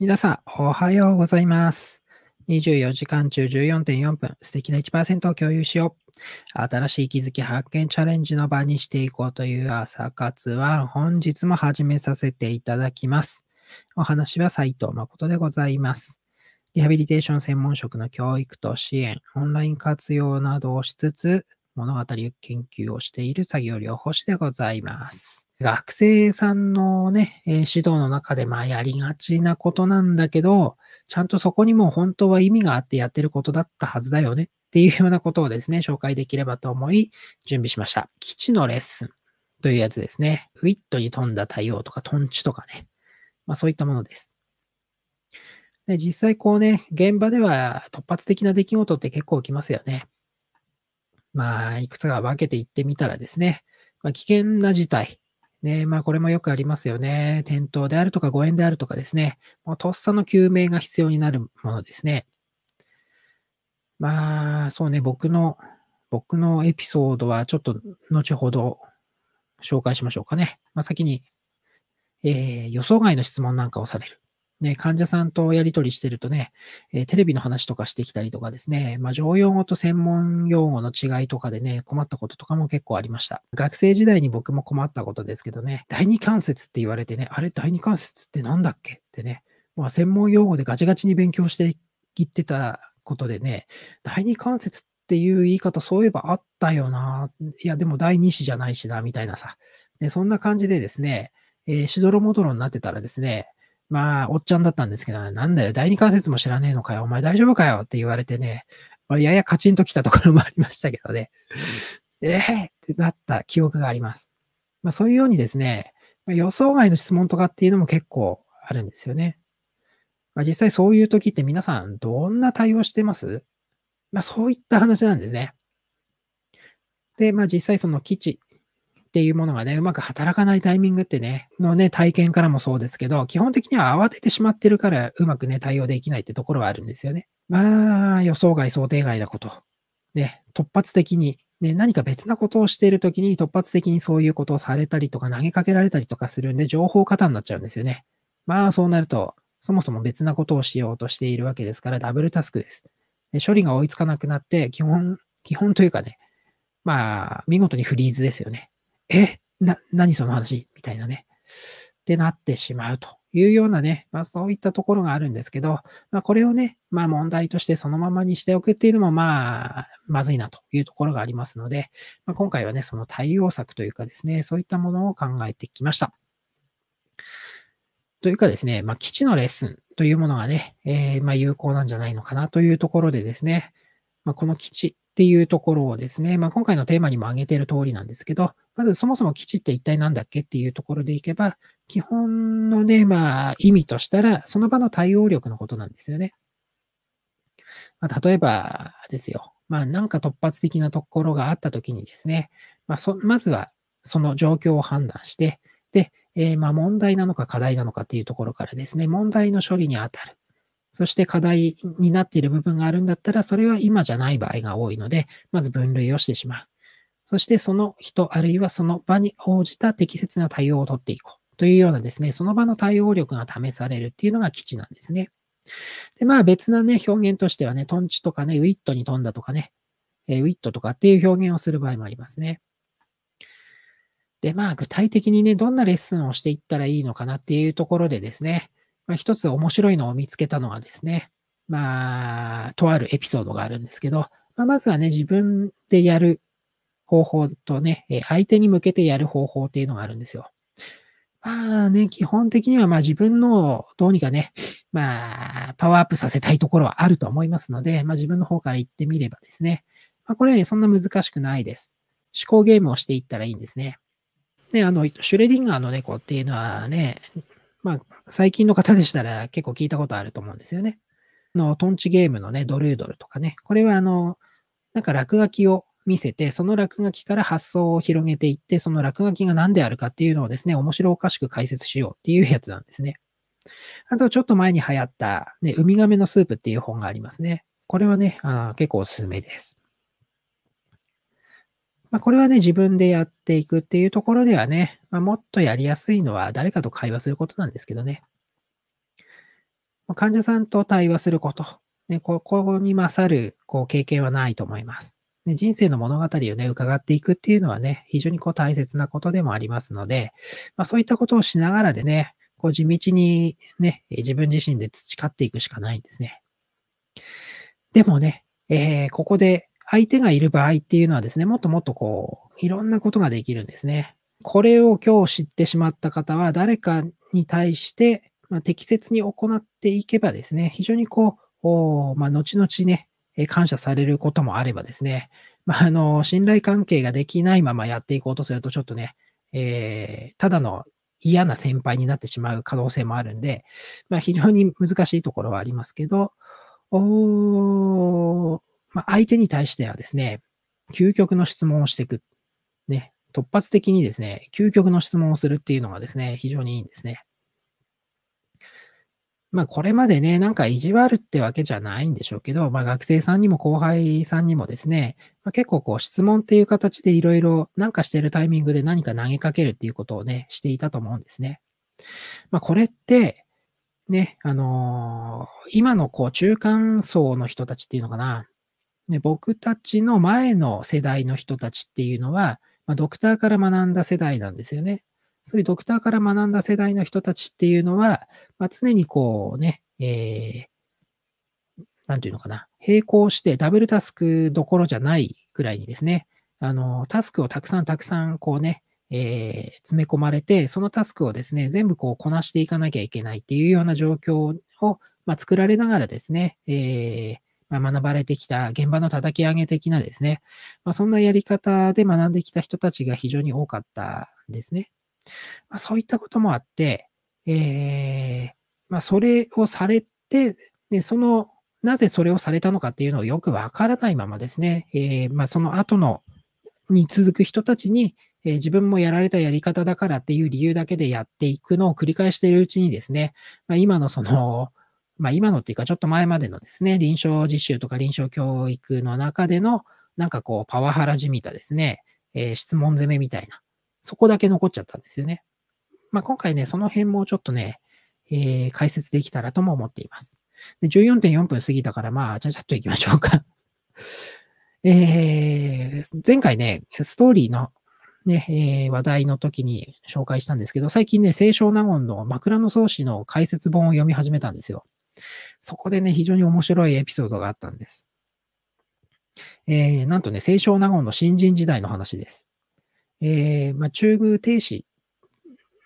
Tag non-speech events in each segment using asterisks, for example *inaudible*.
皆さん、おはようございます。24時間中14.4分、素敵な1%を共有しよう。新しい気づき発見チャレンジの場にしていこうという朝活は本日も始めさせていただきます。お話は斉藤誠でございます。リハビリテーション専門職の教育と支援、オンライン活用などをしつつ、物語研究をしている作業療法士でございます。学生さんのね、え指導の中でまあやりがちなことなんだけど、ちゃんとそこにも本当は意味があってやってることだったはずだよねっていうようなことをですね、紹介できればと思い準備しました。基地のレッスンというやつですね。ウィットに富んだ対応とか、トンチとかね。まあそういったものです。で実際こうね、現場では突発的な出来事って結構起きますよね。まあ、いくつか分けていってみたらですね、まあ、危険な事態、ね、まあこれもよくありますよね。転倒であるとか誤嚥であるとかですね。もうとっさの救命が必要になるものですね。まあ、そうね、僕の、僕のエピソードはちょっと後ほど紹介しましょうかね。まあ先に、えー、予想外の質問なんかをされる。ね、患者さんとやり取りしてるとね、えー、テレビの話とかしてきたりとかですね、まあ、常用語と専門用語の違いとかでね、困ったこととかも結構ありました。学生時代に僕も困ったことですけどね、第二関節って言われてね、あれ第二関節って何だっけってね、まあ、専門用語でガチガチに勉強していってたことでね、第二関節っていう言い方そういえばあったよな、いやでも第二子じゃないしな、みたいなさ、ね、そんな感じでですね、えー、しどろもどろになってたらですね、まあ、おっちゃんだったんですけど、なんだよ、第二関節も知らねえのかよ、お前大丈夫かよって言われてね、ややカチンときたところもありましたけどね、ええー、ってなった記憶があります。まあ、そういうようにですね、予想外の質問とかっていうのも結構あるんですよね。まあ、実際そういう時って皆さんどんな対応してますまあそういった話なんですね。で、まあ実際その基地っていうものがね、うまく働かないタイミングってね、のね、体験からもそうですけど、基本的には慌ててしまってるから、うまくね、対応できないってところはあるんですよね。まあ、予想外、想定外なこと。ね、突発的に、ね、何か別なことをしているときに突発的にそういうことをされたりとか投げかけられたりとかするんで、情報過多になっちゃうんですよね。まあ、そうなると、そもそも別なことをしようとしているわけですから、ダブルタスクです。で処理が追いつかなくなって、基本、基本というかね、まあ、見事にフリーズですよね。えな、何その話みたいなね。ってなってしまうというようなね、まあそういったところがあるんですけど、まあこれをね、まあ問題としてそのままにしておくっていうのもまあ、まずいなというところがありますので、まあ、今回はね、その対応策というかですね、そういったものを考えてきました。というかですね、まあ基地のレッスンというものがね、えー、まあ有効なんじゃないのかなというところでですね、まあ、この基地っていうところをですね、まあ、今回のテーマにも挙げている通りなんですけど、まずそもそも基地って一体何だっけっていうところでいけば、基本のね、まあ、意味としたら、その場の対応力のことなんですよね。まあ、例えばですよ、まあ、なんか突発的なところがあったときにですね、まあ、そまずはその状況を判断して、で、えー、まあ問題なのか課題なのかっていうところからですね、問題の処理に当たる。そして課題になっている部分があるんだったら、それは今じゃない場合が多いので、まず分類をしてしまう。そしてその人あるいはその場に応じた適切な対応をとっていこうというようなですね、その場の対応力が試されるっていうのが基地なんですね。で、まあ別なね、表現としてはね、トンチとかね、ウィットに飛んだとかね、えウィットとかっていう表現をする場合もありますね。で、まあ具体的にね、どんなレッスンをしていったらいいのかなっていうところでですね、まあ、一つ面白いのを見つけたのはですね、まあ、とあるエピソードがあるんですけど、まあ、まずはね、自分でやる方法とね、相手に向けてやる方法っていうのがあるんですよ。まあね、基本的にはまあ自分のどうにかね、まあ、パワーアップさせたいところはあると思いますので、まあ自分の方から言ってみればですね、まあこれはそんな難しくないです。思考ゲームをしていったらいいんですね。ね、あの、シュレディンガーの猫っていうのはね、まあ、最近の方でしたら結構聞いたことあると思うんですよね。の、トンチゲームのね、ドルードルとかね。これはあの、なんか落書きを見せて、その落書きから発想を広げていって、その落書きが何であるかっていうのをですね、面白おかしく解説しようっていうやつなんですね。あと、ちょっと前に流行った、ね、ウミガメのスープっていう本がありますね。これはね、あ結構おすすめです。まあ、これはね、自分でやっていくっていうところではね、まあ、もっとやりやすいのは誰かと会話することなんですけどね。患者さんと対話すること。ね、ここに勝るこう経験はないと思います。ね、人生の物語をね、伺っていくっていうのはね、非常にこう大切なことでもありますので、まあ、そういったことをしながらでね、こう地道にね、自分自身で培っていくしかないんですね。でもね、えー、ここで相手がいる場合っていうのはですね、もっともっとこう、いろんなことができるんですね。これを今日知ってしまった方は、誰かに対して、まあ、適切に行っていけばですね、非常にこう、まあ、後々ね、感謝されることもあればですね、まあ、あの、信頼関係ができないままやっていこうとすると、ちょっとね、えー、ただの嫌な先輩になってしまう可能性もあるんで、まあ、非常に難しいところはありますけど、おまあ、相手に対してはですね、究極の質問をしていく。ね、突発的にですね、究極の質問をするっていうのがですね、非常にいいんですね。まあこれまでね、なんか意地悪ってわけじゃないんでしょうけど、まあ学生さんにも後輩さんにもですね、まあ、結構こう質問っていう形でいろいろなんかしてるタイミングで何か投げかけるっていうことをね、していたと思うんですね。まあこれって、ね、あのー、今のこう中間層の人たちっていうのかな、ね、僕たちの前の世代の人たちっていうのは、まあ、ドクターから学んだ世代なんですよね。そういうドクターから学んだ世代の人たちっていうのは、まあ、常にこうね、えー、なんていうのかな、並行してダブルタスクどころじゃないくらいにですね、あの、タスクをたくさんたくさんこうね、えー、詰め込まれて、そのタスクをですね、全部こうこなしていかなきゃいけないっていうような状況を、まあ、作られながらですね、えー、まあ、学ばれてきた現場の叩き上げ的なですね、まあ、そんなやり方で学んできた人たちが非常に多かったんですね。まあ、そういったこともあって、えー、まそれをされて、でその、なぜそれをされたのかっていうのをよくわからないままですね、えー、まその後のに続く人たちに、え自分もやられたやり方だからっていう理由だけでやっていくのを繰り返しているうちにですね、まあ、今のその、まあ、今のっていうか、ちょっと前までのですね、臨床実習とか臨床教育の中での、なんかこう、パワハラじみたですね、えー、質問攻めみたいな、そこだけ残っちゃったんですよね。まあ、今回ね、その辺もちょっとね、えー、解説できたらとも思っています。で14.4分過ぎたから、まあ、ちゃちゃっといきましょうか *laughs* えー、前回ね、ストーリーのね、えー、話題の時に紹介したんですけど、最近ね、清少納言の枕草子の解説本を読み始めたんですよ。そこでね、非常に面白いエピソードがあったんです。えー、なんとね、清少納言の新人時代の話です。えー、まあ、中宮帝子、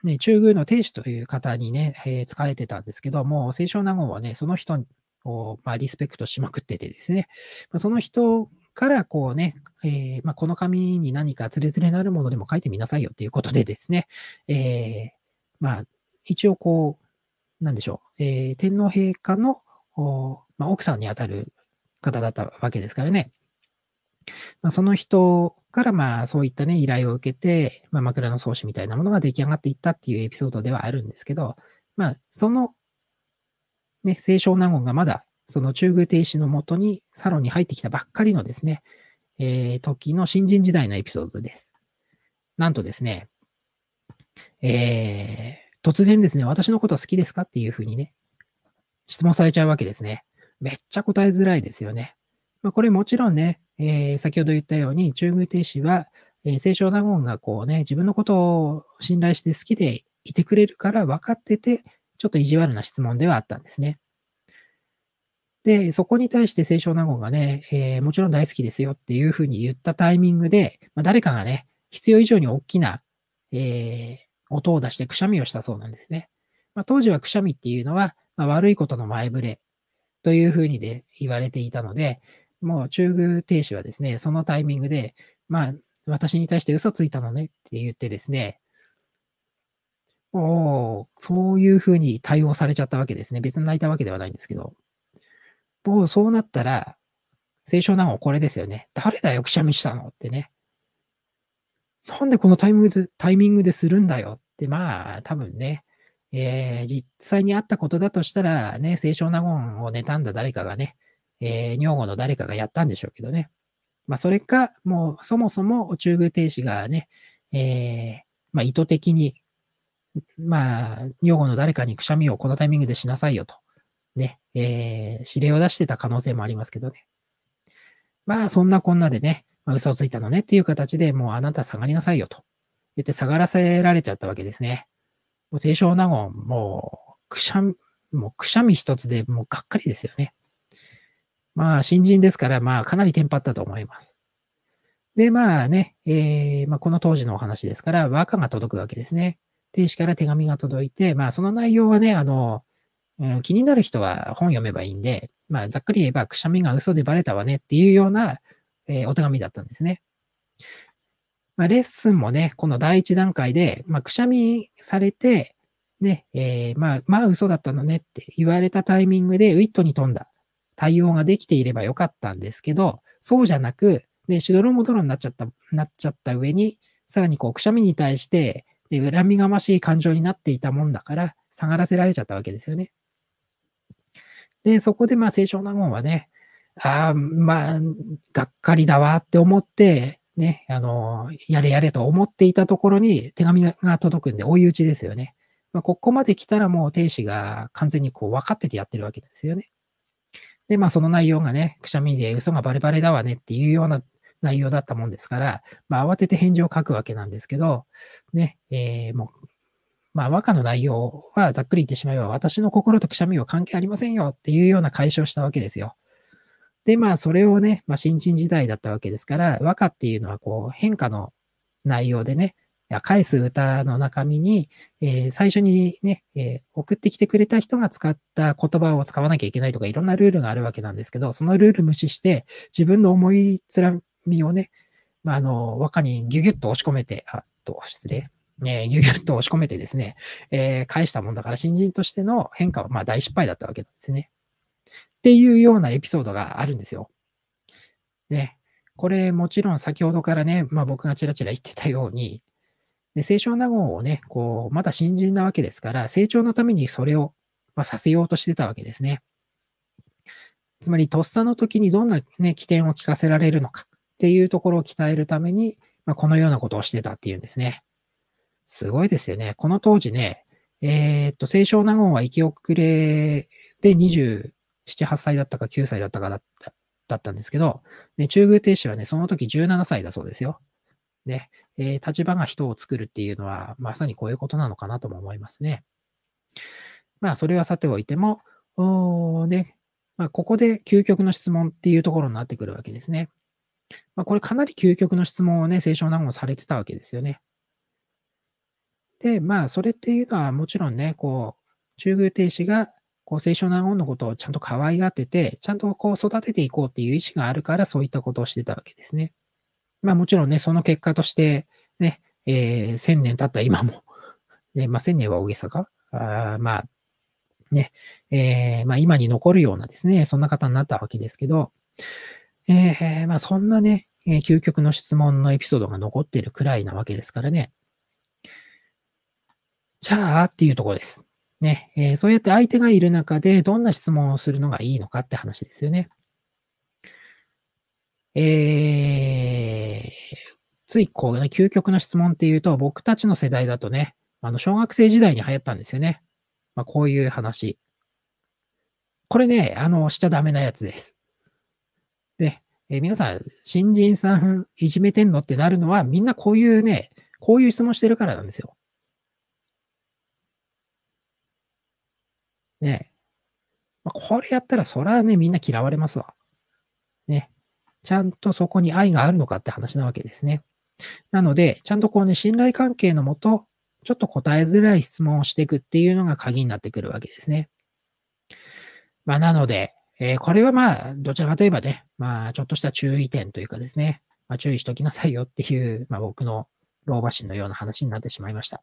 ね、中宮の帝子という方にね、えー、えてたんですけども、清少納言はね、その人を、まあ、リスペクトしまくっててですね、まあ、その人からこうね、えー、まあ、この紙に何かつれづれなるものでも書いてみなさいよということでですね、えー、まあ、一応こう、なんでしょう、えー、天皇陛下の、まあ、奥さんにあたる方だったわけですからね。まあ、その人から、まあ、そういったね、依頼を受けて、まあ、枕草子みたいなものが出来上がっていったっていうエピソードではあるんですけど、まあ、その、ね、清少納言がまだ、その中宮亭主のもとにサロンに入ってきたばっかりのですね、えー、時の新人時代のエピソードです。なんとですね、えー、突然ですね、私のこと好きですかっていうふうにね、質問されちゃうわけですね。めっちゃ答えづらいですよね。まあ、これもちろんね、えー、先ほど言ったように、中宮亭氏は、えー、清少納言がこうね、自分のことを信頼して好きでいてくれるから分かってて、ちょっと意地悪な質問ではあったんですね。で、そこに対して清少納言がね、えー、もちろん大好きですよっていうふうに言ったタイミングで、まあ、誰かがね、必要以上に大きな、えー、音を出してくしゃみをしたそうなんですね。まあ、当時はくしゃみっていうのは、まあ、悪いことの前触れというふうにで言われていたので、もう中宮亭主はですね、そのタイミングで、まあ、私に対して嘘ついたのねって言ってですね、おお、そういうふうに対応されちゃったわけですね。別に泣いたわけではないんですけど。もうそうなったら、清少納言これですよね。誰だよ、くしゃみしたのってね。なんでこのタイミングで、タイミングでするんだよで、まあ、多分ね、えー、実際にあったことだとしたら、ね、清少納言を妬んだ誰かがね、えー、女房の誰かがやったんでしょうけどね。まあ、それか、もう、そもそも中宮亭子がね、えー、まあ、意図的に、まあ、女房の誰かにくしゃみをこのタイミングでしなさいよと、ね、えー、指令を出してた可能性もありますけどね。まあ、そんなこんなでね、まあ、嘘をついたのねっていう形でもうあなた下がりなさいよと。言って下がらせられちゃったわけですね。もう清少納言、もう、くしゃみ、もうくしゃみ一つでもうがっかりですよね。まあ、新人ですから、まあ、かなりテンパったと思います。で、まあね、えー、まあ、この当時のお話ですから、和歌が届くわけですね。亭主から手紙が届いて、まあ、その内容はね、あの、うん、気になる人は本読めばいいんで、まあ、ざっくり言えば、くしゃみが嘘でバレたわねっていうような、えー、お手紙だったんですね。まあ、レッスンもね、この第一段階で、まあ、くしゃみされて、ね、えー、まあ、まあ嘘だったのねって言われたタイミングでウィットに飛んだ対応ができていればよかったんですけど、そうじゃなく、ね、しどろもどろになっちゃった、なっちゃった上に、さらにこう、くしゃみに対して、で、恨みがましい感情になっていたもんだから、下がらせられちゃったわけですよね。で、そこで、まあ、清少納言はね、ああ、まあ、がっかりだわって思って、ね、あの、やれやれと思っていたところに手紙が届くんで、追い打ちですよね。まあ、ここまで来たらもう亭主が完全にこう分かっててやってるわけですよね。で、まあその内容がね、くしゃみで嘘がバレバレだわねっていうような内容だったもんですから、まあ慌てて返事を書くわけなんですけど、ね、えー、もう、まあ和歌の内容はざっくり言ってしまえば私の心とくしゃみは関係ありませんよっていうような解消したわけですよ。で、まあ、それをね、まあ、新人時代だったわけですから、和歌っていうのは、こう、変化の内容でね、返す歌の中身に、えー、最初にね、えー、送ってきてくれた人が使った言葉を使わなきゃいけないとか、いろんなルールがあるわけなんですけど、そのルール無視して、自分の思いつらみをね、まあ、あの、和歌にギュギュッと押し込めて、あ、と、失礼。ね、ギュギュッと押し込めてですね、えー、返したもんだから、新人としての変化は、まあ、大失敗だったわけなんですね。っていうようなエピソードがあるんですよ。ね。これもちろん先ほどからね、まあ僕がちらちら言ってたように、で清少納言をね、こう、まだ新人なわけですから、成長のためにそれを、まあ、させようとしてたわけですね。つまり、とっさの時にどんなね、起点を聞かせられるのかっていうところを鍛えるために、まあ、このようなことをしてたっていうんですね。すごいですよね。この当時ね、えー、っと、清少納言は生き遅れで20 7、8歳だったか9歳だったかだっただったんですけど、ね、中宮亭主はね、その時17歳だそうですよ。ね、えー、立場が人を作るっていうのは、まさにこういうことなのかなとも思いますね。まあ、それはさておいても、おね、まあ、ここで究極の質問っていうところになってくるわけですね。まあ、これかなり究極の質問をね、清少納言されてたわけですよね。で、まあ、それっていうのはもちろんね、こう、中宮亭主がこう青少年本のことをちゃんと可愛がってて、ちゃんとこう育てていこうっていう意思があるから、そういったことをしてたわけですね。まあもちろんね、その結果として、ね、えー、1000年経った今も、*laughs* ね、まあ1000年は大げさかあまあ、ね、えー、まあ今に残るようなですね、そんな方になったわけですけど、えー、まあそんなね、え究極の質問のエピソードが残ってるくらいなわけですからね。じゃあっていうところです。ね、えー、そうやって相手がいる中でどんな質問をするのがいいのかって話ですよね。えー、ついこう、ね、究極の質問っていうと、僕たちの世代だとね、あの、小学生時代に流行ったんですよね。まあ、こういう話。これね、あの、しちゃダメなやつです。で、えー、皆さん、新人さんいじめてんのってなるのは、みんなこういうね、こういう質問してるからなんですよ。ねえ。まあ、これやったらそらね、みんな嫌われますわ。ね。ちゃんとそこに愛があるのかって話なわけですね。なので、ちゃんとこうね、信頼関係のもと、ちょっと答えづらい質問をしていくっていうのが鍵になってくるわけですね。まあ、なので、えー、これはまあ、どちらかといえばね、まあ、ちょっとした注意点というかですね、まあ、注意しときなさいよっていう、まあ、僕の老婆心のような話になってしまいました。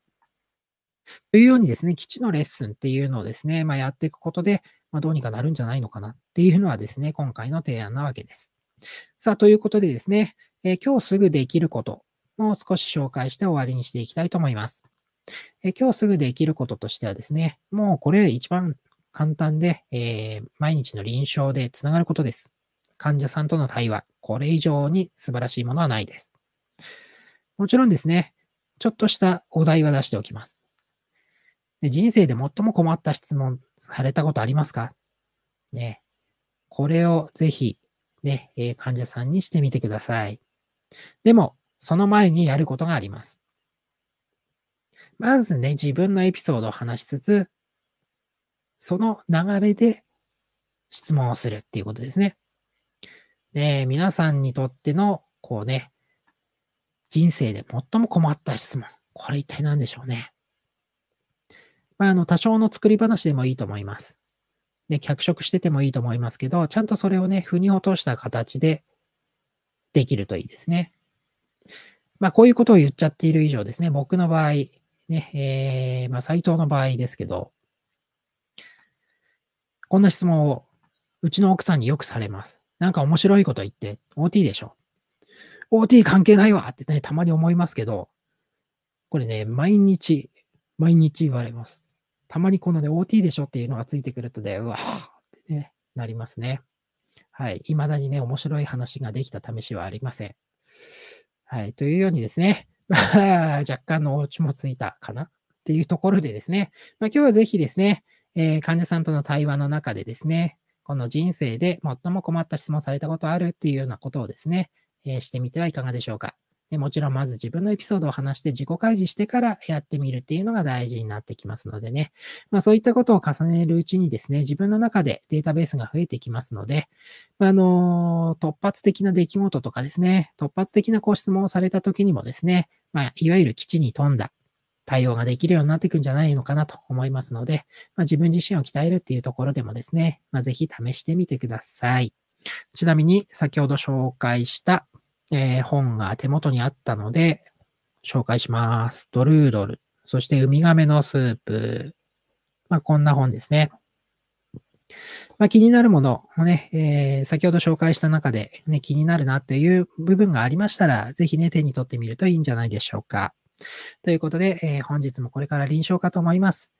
というようにですね、基地のレッスンっていうのをですね、まあ、やっていくことで、まあ、どうにかなるんじゃないのかなっていうのはですね、今回の提案なわけです。さあ、ということでですね、えー、今日すぐできることもう少し紹介して終わりにしていきたいと思います。えー、今日すぐできることとしてはですね、もうこれ一番簡単で、えー、毎日の臨床でつながることです。患者さんとの対話、これ以上に素晴らしいものはないです。もちろんですね、ちょっとしたお題は出しておきます。で人生で最も困った質問されたことありますかね。これをぜひ、ね、えー、患者さんにしてみてください。でも、その前にやることがあります。まずね、自分のエピソードを話しつつ、その流れで質問をするっていうことですね。ね皆さんにとっての、こうね、人生で最も困った質問。これ一体何でしょうね。まあ、あの、多少の作り話でもいいと思います。ね、脚色しててもいいと思いますけど、ちゃんとそれをね、腑に落とした形でできるといいですね。まあ、こういうことを言っちゃっている以上ですね、僕の場合、ね、えー、まあ、斎藤の場合ですけど、こんな質問をうちの奥さんによくされます。なんか面白いこと言って、OT でしょ。OT 関係ないわってね、たまに思いますけど、これね、毎日毎日言われます。たまにこのね、OT でしょっていうのがついてくるとね、うわーってね、なりますね。はい。未だにね、面白い話ができた試しはありません。はい。というようにですね、*laughs* 若干のお家もついたかなっていうところでですね、まあ、今日はぜひですね、えー、患者さんとの対話の中でですね、この人生で最も困った質問されたことあるっていうようなことをですね、えー、してみてはいかがでしょうか。でもちろんまず自分のエピソードを話して自己開示してからやってみるっていうのが大事になってきますのでね。まあそういったことを重ねるうちにですね、自分の中でデータベースが増えてきますので、あの、突発的な出来事とかですね、突発的なこう質問をされた時にもですね、まあいわゆる基地に富んだ対応ができるようになっていくんじゃないのかなと思いますので、まあ、自分自身を鍛えるっていうところでもですね、まあ、ぜひ試してみてください。ちなみに先ほど紹介したえー、本が手元にあったので、紹介します。ドルードル。そしてウミガメのスープ。まあ、こんな本ですね。まあ、気になるものもね、えー、先ほど紹介した中で、ね、気になるなっていう部分がありましたら、ぜひね、手に取ってみるといいんじゃないでしょうか。ということで、えー、本日もこれから臨床かと思います。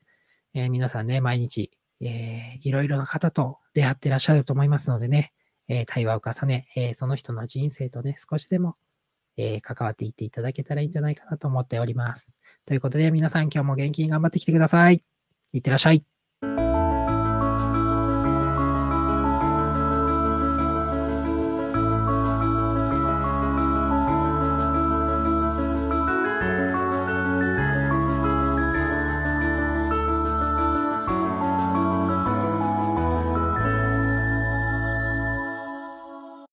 えー、皆さんね、毎日、えー、いろいろな方と出会ってらっしゃると思いますのでね、え対話を重ね、えその人の人生とね、少しでも、え関わっていっていただけたらいいんじゃないかなと思っております。ということで、皆さん今日も元気に頑張ってきてください。いってらっしゃい。